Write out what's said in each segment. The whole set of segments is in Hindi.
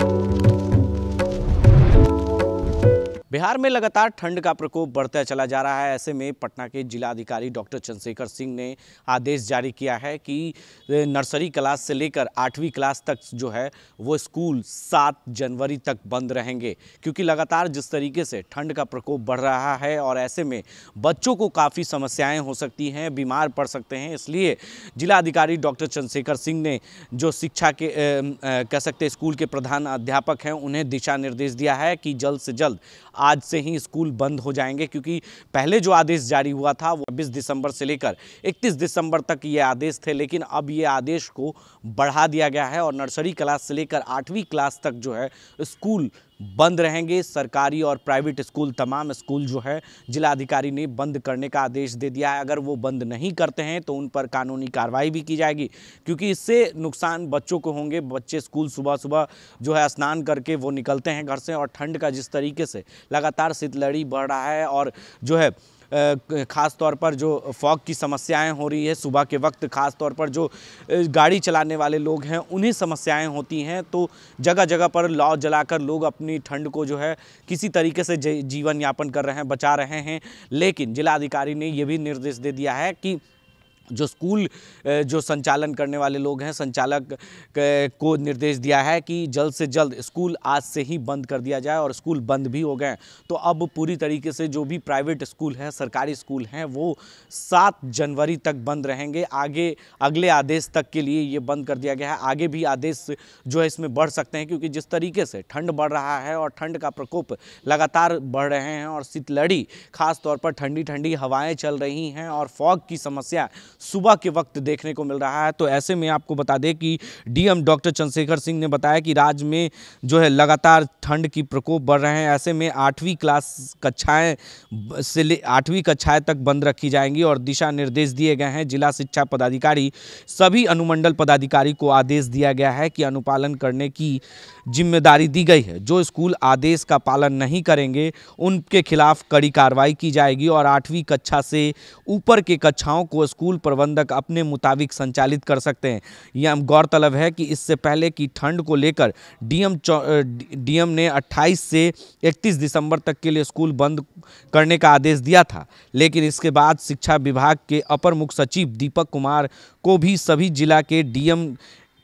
you बिहार में लगातार ठंड का प्रकोप बढ़ता चला जा रहा है ऐसे में पटना के जिलाधिकारी डॉक्टर चंद्रशेखर सिंह ने आदेश जारी किया है कि नर्सरी क्लास से लेकर आठवीं क्लास तक जो है वो स्कूल सात जनवरी तक बंद रहेंगे क्योंकि लगातार जिस तरीके से ठंड का प्रकोप बढ़ रहा है और ऐसे में बच्चों को काफ़ी समस्याएँ हो सकती हैं बीमार पड़ सकते हैं इसलिए जिलाधिकारी डॉक्टर चंद्रशेखर सिंह ने जो शिक्षा के कह सकते स्कूल के प्रधान अध्यापक हैं उन्हें दिशा निर्देश दिया है कि जल्द से जल्द आज से ही स्कूल बंद हो जाएंगे क्योंकि पहले जो आदेश जारी हुआ था वो बीस दिसंबर से लेकर इकतीस दिसंबर तक ये आदेश थे लेकिन अब ये आदेश को बढ़ा दिया गया है और नर्सरी क्लास से लेकर आठवीं क्लास तक जो है स्कूल बंद रहेंगे सरकारी और प्राइवेट स्कूल तमाम स्कूल जो है जिलाधिकारी ने बंद करने का आदेश दे दिया है अगर वो बंद नहीं करते हैं तो उन पर कानूनी कार्रवाई भी की जाएगी क्योंकि इससे नुकसान बच्चों को होंगे बच्चे स्कूल सुबह सुबह जो है स्नान करके वो निकलते हैं घर से और ठंड का जिस तरीके से लगातार शीतलड़ी बढ़ रहा है और जो है ख़ास तौर पर जो फॉग की समस्याएं हो रही है सुबह के वक्त ख़ास तौर पर जो गाड़ी चलाने वाले लोग हैं उन्हें समस्याएं होती हैं तो जगह जगह पर लॉ जलाकर लोग अपनी ठंड को जो है किसी तरीके से जीवन यापन कर रहे हैं बचा रहे हैं लेकिन जिलाधिकारी ने यह भी निर्देश दे दिया है कि जो स्कूल जो संचालन करने वाले लोग हैं संचालक को निर्देश दिया है कि जल्द से जल्द स्कूल आज से ही बंद कर दिया जाए और स्कूल बंद भी हो गए तो अब पूरी तरीके से जो भी प्राइवेट स्कूल हैं सरकारी स्कूल हैं वो सात जनवरी तक बंद रहेंगे आगे अगले आदेश तक के लिए ये बंद कर दिया गया है आगे भी आदेश जो है इसमें बढ़ सकते हैं क्योंकि जिस तरीके से ठंड बढ़ रहा है और ठंड का प्रकोप लगातार बढ़ रहे हैं और शीतलड़ी खासतौर पर ठंडी ठंडी हवाएँ चल रही हैं और फॉग की समस्या सुबह के वक्त देखने को मिल रहा है तो ऐसे में आपको बता दें कि डीएम डॉक्टर चंद्रशेखर सिंह ने बताया कि राज्य में जो है लगातार ठंड की प्रकोप बढ़ रहे हैं ऐसे में आठवीं क्लास कक्षाएं से ले आठवीं कक्षाएं तक बंद रखी जाएंगी और दिशा निर्देश दिए गए हैं जिला शिक्षा पदाधिकारी सभी अनुमंडल पदाधिकारी को आदेश दिया गया है कि अनुपालन करने की जिम्मेदारी दी गई है जो स्कूल आदेश का पालन नहीं करेंगे उनके खिलाफ कड़ी कार्रवाई की जाएगी और आठवीं कक्षा से ऊपर के कक्षाओं को स्कूल पर प्रबंधक अपने मुताबिक संचालित कर सकते हैं यह गौरतलब है कि इससे पहले की ठंड को लेकर डीएम डीएम ने 28 से 31 दिसंबर तक के लिए स्कूल बंद करने का आदेश दिया था लेकिन इसके बाद शिक्षा विभाग के अपर मुख्य सचिव दीपक कुमार को भी सभी जिला के डीएम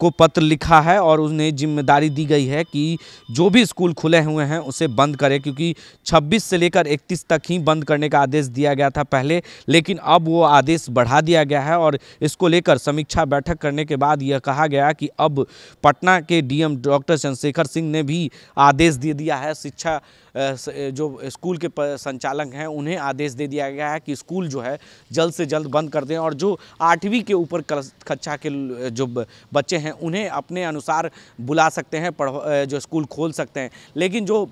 को पत्र लिखा है और उन्हें जिम्मेदारी दी गई है कि जो भी स्कूल खुले हुए हैं उसे बंद करें क्योंकि 26 से लेकर 31 तक ही बंद करने का आदेश दिया गया था पहले लेकिन अब वो आदेश बढ़ा दिया गया है और इसको लेकर समीक्षा बैठक करने के बाद यह कहा गया कि अब पटना के डीएम डॉक्टर चंद्रशेखर सिंह ने भी आदेश दे दिया है शिक्षा जो स्कूल के संचालक हैं उन्हें आदेश दे दिया गया है कि स्कूल जो है जल्द से जल्द बंद कर दें और जो आठवीं के ऊपर कक्षा के जो बच्चे हैं उन्हें अपने अनुसार बुला सकते हैं पढ़ जो स्कूल खोल सकते हैं लेकिन जो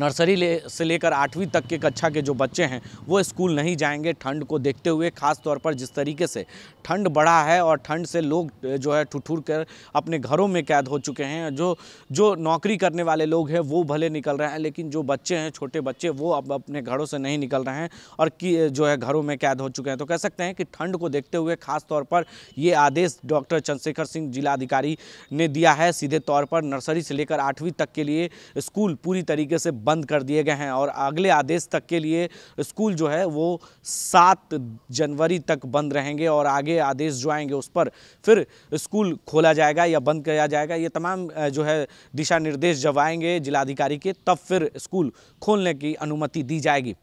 नर्सरी ले से लेकर आठवीं तक के कक्षा के जो बच्चे हैं वो स्कूल नहीं जाएंगे ठंड को देखते हुए ख़ास तौर पर जिस तरीके से ठंड बढ़ा है और ठंड से लोग जो है ठुठुर कर अपने घरों में कैद हो चुके हैं जो जो नौकरी करने वाले लोग हैं वो भले निकल रहे हैं लेकिन जो बच्चे हैं छोटे बच्चे वो अब अपने घरों से नहीं निकल रहे हैं और कि जो है घरों में कैद हो चुके हैं तो कह सकते हैं कि ठंड को देखते हुए ख़ास तौर पर ये आदेश डॉक्टर चंद्रशेखर सिंह जिलाधिकारी ने दिया है सीधे तौर पर नर्सरी से लेकर आठवीं तक के लिए स्कूल पूरी तरीके से बंद कर दिए गए हैं और अगले आदेश तक के लिए स्कूल जो है वो सात जनवरी तक बंद रहेंगे और आगे आदेश जो आएंगे उस पर फिर स्कूल खोला जाएगा या बंद किया जाएगा ये तमाम जो है दिशा निर्देश जब आएंगे जिलाधिकारी के तब फिर स्कूल खोलने की अनुमति दी जाएगी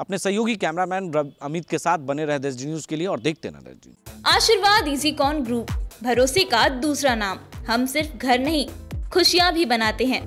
अपने सहयोगी कैमरामैन अमित के साथ बने रहे दस न्यूज के लिए और देखते ना दस आशीर्वाद इजी कॉन ग्रुप भरोसे का दूसरा नाम हम सिर्फ घर नहीं खुशियाँ भी बनाते हैं